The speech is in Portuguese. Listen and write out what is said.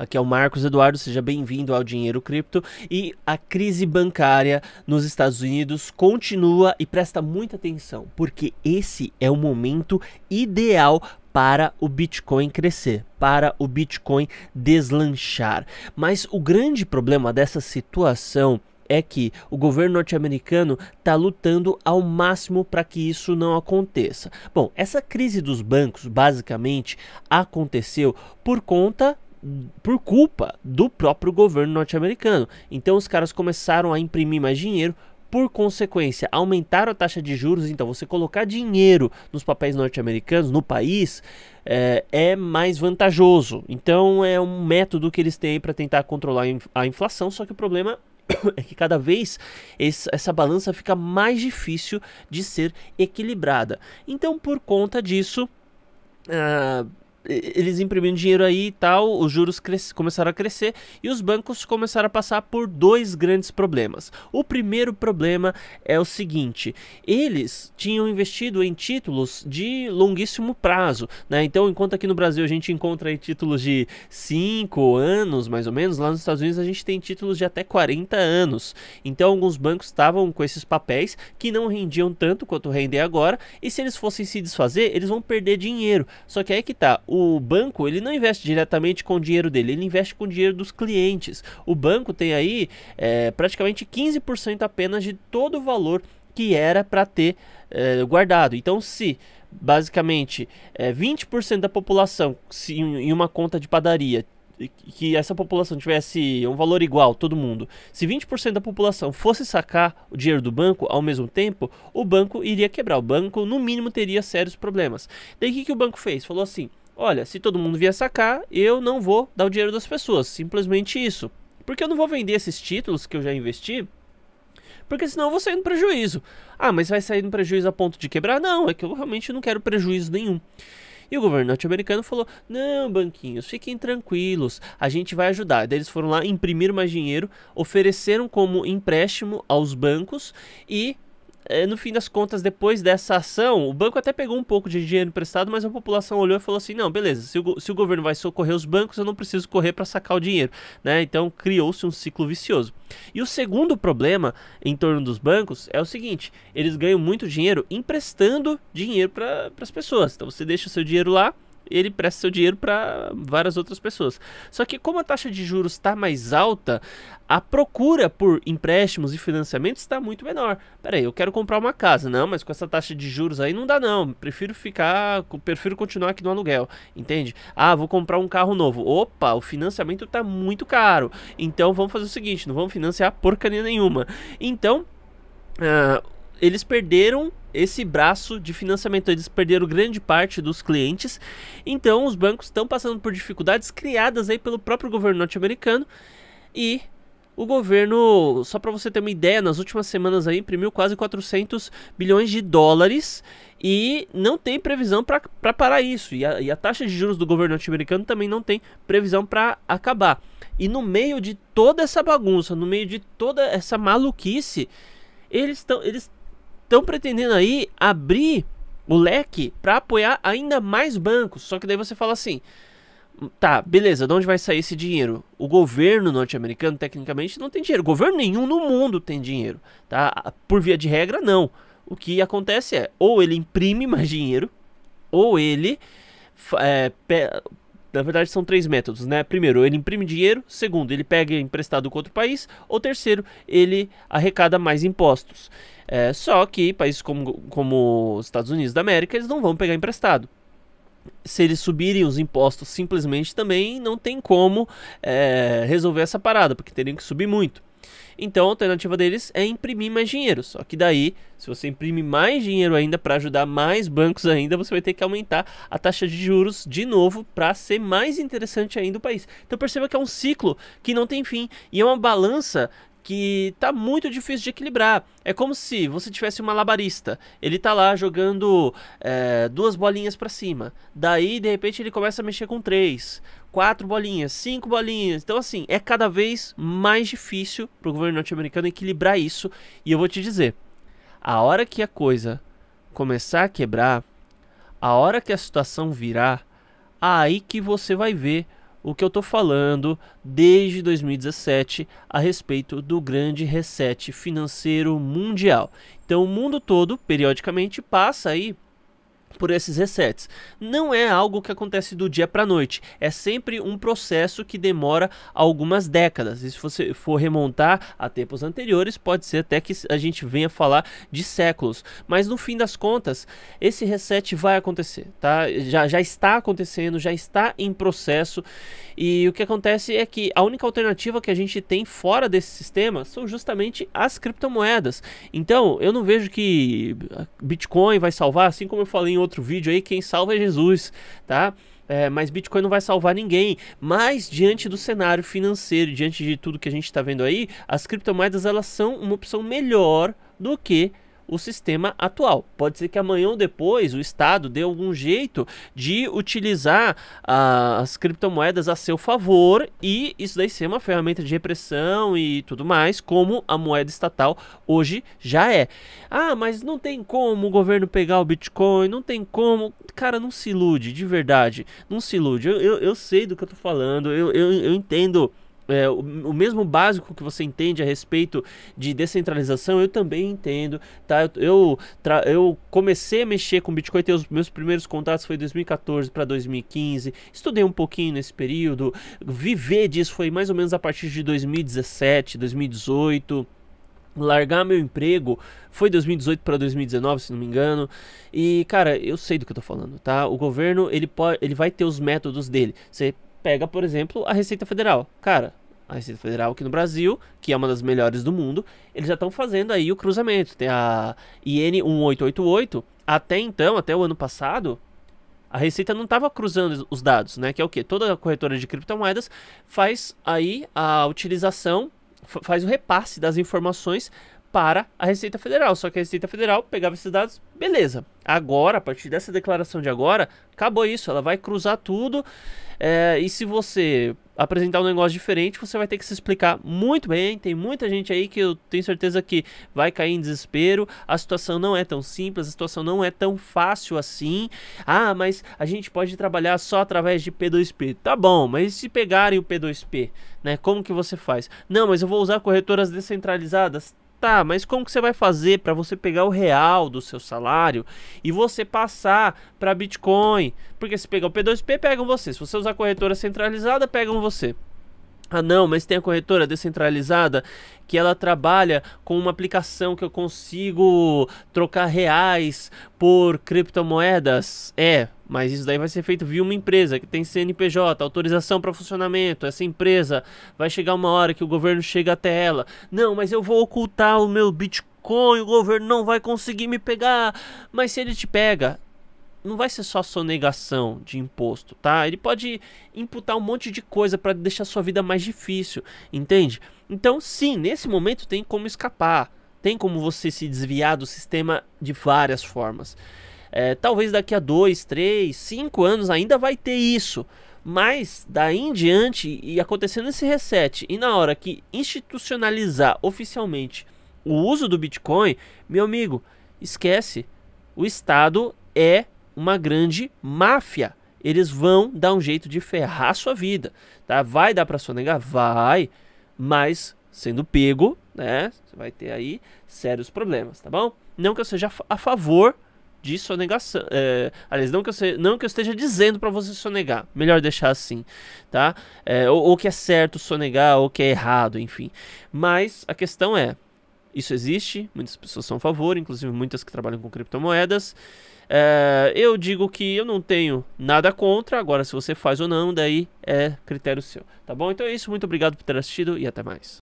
Aqui é o Marcos Eduardo, seja bem-vindo ao Dinheiro Cripto. E a crise bancária nos Estados Unidos continua e presta muita atenção, porque esse é o momento ideal para o Bitcoin crescer, para o Bitcoin deslanchar. Mas o grande problema dessa situação é que o governo norte-americano está lutando ao máximo para que isso não aconteça. Bom, essa crise dos bancos basicamente aconteceu por conta por culpa do próprio governo norte-americano. Então os caras começaram a imprimir mais dinheiro. Por consequência, aumentaram a taxa de juros. Então, você colocar dinheiro nos papéis norte-americanos, no país, é, é, mais vantajoso. Então, é um método que eles têm para tentar controlar a inflação. Só que o problema é que cada vez essa balança fica mais difícil de ser equilibrada. Então, por conta disso. Uh, eles imprimindo dinheiro aí e tal, os juros começaram a crescer e os bancos começaram a passar por dois grandes problemas. O primeiro problema é o seguinte: eles tinham investido em títulos de longuíssimo prazo, né? Então, enquanto aqui no Brasil a gente encontra títulos de 5 anos, mais ou menos, lá nos Estados Unidos a gente tem títulos de até 40 anos. Então, alguns bancos estavam com esses papéis que não rendiam tanto quanto render agora, e se eles fossem se desfazer, eles vão perder dinheiro. Só que aí que tá, o banco ele não investe diretamente com o dinheiro dele, ele investe com o dinheiro dos clientes. O banco tem aí é, praticamente 15% apenas de todo o valor que era para ter é, guardado. Então, se basicamente é, 20% da população se, em uma conta de padaria que essa população tivesse um valor igual, todo mundo, se 20% da população fosse sacar o dinheiro do banco ao mesmo tempo, o banco iria quebrar. O banco, no mínimo, teria sérios problemas. Daí o que, que o banco fez? Falou assim: Olha, se todo mundo vier sacar, eu não vou dar o dinheiro das pessoas. Simplesmente isso. Porque eu não vou vender esses títulos que eu já investi. Porque senão eu vou sair no prejuízo. Ah, mas vai sair no prejuízo a ponto de quebrar? Não, é que eu realmente não quero prejuízo nenhum. E o governo norte-americano falou: não, banquinhos, fiquem tranquilos, a gente vai ajudar. Daí eles foram lá, imprimiram mais dinheiro, ofereceram como empréstimo aos bancos e eh, no fim das contas, depois dessa ação, o banco até pegou um pouco de dinheiro emprestado, mas a população olhou e falou assim: não, beleza, se o, se o governo vai socorrer os bancos, eu não preciso correr para sacar o dinheiro. Né? Então criou-se um ciclo vicioso. E o segundo problema em torno dos bancos é o seguinte: eles ganham muito dinheiro emprestando dinheiro para as pessoas. Então você deixa o seu dinheiro lá ele presta seu dinheiro para várias outras pessoas. Só que como a taxa de juros está mais alta, a procura por empréstimos e financiamentos está muito menor. Peraí, eu quero comprar uma casa. Não, mas com essa taxa de juros aí não dá não. Prefiro ficar, prefiro continuar aqui no aluguel, entende? Ah, vou comprar um carro novo. Opa, o financiamento está muito caro. Então vamos fazer o seguinte, não vamos financiar porcaria nenhuma. Então, uh, eles perderam esse braço de financiamento, eles perderam grande parte dos clientes. Então, os bancos estão passando por dificuldades criadas aí pelo próprio governo norte-americano e o governo, só para você ter uma ideia, nas últimas semanas aí imprimiu quase 400 bilhões de dólares e não tem previsão para parar isso. E a, e a taxa de juros do governo norte-americano também não tem previsão para acabar. E no meio de toda essa bagunça, no meio de toda essa maluquice, eles estão eles estão pretendendo aí abrir o leque para apoiar ainda mais bancos. Só que daí você fala assim: tá, beleza, de onde vai sair esse dinheiro? O governo norte-americano, tecnicamente, não tem dinheiro. Governo nenhum no mundo tem dinheiro, tá? Por via de regra, não. O que acontece é, ou ele imprime mais dinheiro, ou ele é, na verdade, são três métodos, né? Primeiro, ele imprime dinheiro. Segundo, ele pega emprestado com outro país. Ou terceiro, ele arrecada mais impostos. É, só que países como, como os Estados Unidos da América, eles não vão pegar emprestado se eles subirem os impostos simplesmente também não tem como é, resolver essa parada, porque teriam que subir muito. Então a alternativa deles é imprimir mais dinheiro. Só que daí, se você imprime mais dinheiro ainda para ajudar mais bancos ainda, você vai ter que aumentar a taxa de juros de novo para ser mais interessante ainda o país. Então perceba que é um ciclo que não tem fim e é uma balança que tá muito difícil de equilibrar. É como se você tivesse uma labarista. Ele tá lá jogando é, duas bolinhas para cima. Daí, de repente, ele começa a mexer com três, quatro bolinhas, cinco bolinhas. Então, assim, é cada vez mais difícil pro governo norte-americano equilibrar isso. E eu vou te dizer: a hora que a coisa começar a quebrar, a hora que a situação virar, aí que você vai ver o que eu estou falando desde 2017 a respeito do grande reset financeiro mundial. Então, o mundo todo, periodicamente, passa aí por esses resets. Não é algo que acontece do dia para noite, é sempre um processo que demora algumas décadas. E se você for remontar a tempos anteriores, pode ser até que a gente venha falar de séculos, mas no fim das contas, esse reset vai acontecer, tá? Já, já está acontecendo, já está em processo. E o que acontece é que a única alternativa que a gente tem fora desse sistema são justamente as criptomoedas. Então, eu não vejo que Bitcoin vai salvar, assim como eu falei em outro vídeo aí, quem salva é Jesus, tá? É, mas Bitcoin não vai salvar ninguém. Mas diante do cenário financeiro, diante de tudo que a gente está vendo aí, as criptomoedas elas são uma opção melhor do que o sistema atual. Pode ser que amanhã ou depois o Estado dê algum jeito de utilizar ah, as criptomoedas a seu favor e isso daí ser uma ferramenta de repressão e tudo mais, como a moeda estatal hoje já é. Ah, mas não tem como o governo pegar o Bitcoin, não tem como. Cara, não se ilude, de verdade, não se ilude. Eu, eu, eu sei do que eu tô falando, eu, eu, eu entendo é, o, o, mesmo básico que você entende a respeito de descentralização, eu também entendo, tá? Eu, eu, tra, eu comecei a mexer com Bitcoin, ter os meus primeiros contatos foi 2014 para 2015, estudei um pouquinho nesse período, viver disso foi mais ou menos a partir de 2017, 2018 largar meu emprego foi 2018 para 2019, se não me engano. E cara, eu sei do que eu tô falando, tá? O governo, ele pode, ele vai ter os métodos dele. Você pega, por exemplo, a Receita Federal. Cara, a Receita Federal aqui no Brasil, que é uma das melhores do mundo, eles já estão fazendo aí o cruzamento. Tem a IN 1888, até então, até o ano passado, a Receita não estava cruzando os dados, né? Que é o que toda corretora de criptomoedas faz aí a utilização, faz o repasse das informações para a Receita Federal. Só que a Receita Federal pegava esses dados, beleza. Agora, a partir dessa declaração de agora, acabou isso. Ela vai cruzar tudo. É, e se você apresentar um negócio diferente, você vai ter que se explicar muito bem. Tem muita gente aí que eu tenho certeza que vai cair em desespero. A situação não é tão simples, a situação não é tão fácil assim. Ah, mas a gente pode trabalhar só através de P2P. Tá bom, mas se pegarem o P2P, né? Como que você faz? Não, mas eu vou usar corretoras descentralizadas. Tá, mas como que você vai fazer para você pegar o real do seu salário e você passar para Bitcoin? Porque se pegar o P2P, pegam você. Se você usar corretora centralizada, pegam você. Ah, não, mas tem a corretora descentralizada que ela trabalha com uma aplicação que eu consigo trocar reais por criptomoedas. É, mas isso daí vai ser feito via uma empresa que tem CNPJ, autorização para funcionamento. Essa empresa vai chegar uma hora que o governo chega até ela. Não, mas eu vou ocultar o meu Bitcoin, o governo não vai conseguir me pegar. Mas se ele te pega, não vai ser só sonegação de imposto, tá? Ele pode imputar um monte de coisa para deixar sua vida mais difícil, entende? Então, sim, nesse momento tem como escapar, tem como você se desviar do sistema de várias formas. É, talvez daqui a dois, três, cinco anos ainda vai ter isso. Mas daí em diante, e acontecendo esse reset, e na hora que institucionalizar oficialmente o uso do Bitcoin, meu amigo, esquece. O Estado é uma grande máfia. Eles vão dar um jeito de ferrar a sua vida, tá? Vai dar para sonegar? Vai, mas sendo pego, né? Você vai ter aí sérios problemas, tá bom? Não que eu seja a favor de sonegação. É, aliás, não que, eu se, não que eu esteja dizendo para você sonegar. Melhor deixar assim, tá? É, ou, ou que é certo sonegar, ou que é errado, enfim. Mas a questão é, isso existe, muitas pessoas são a favor, inclusive muitas que trabalham com criptomoedas. É, eu digo que eu não tenho nada contra, agora se você faz ou não, daí é critério seu. Tá bom? Então é isso, muito obrigado por ter assistido e até mais.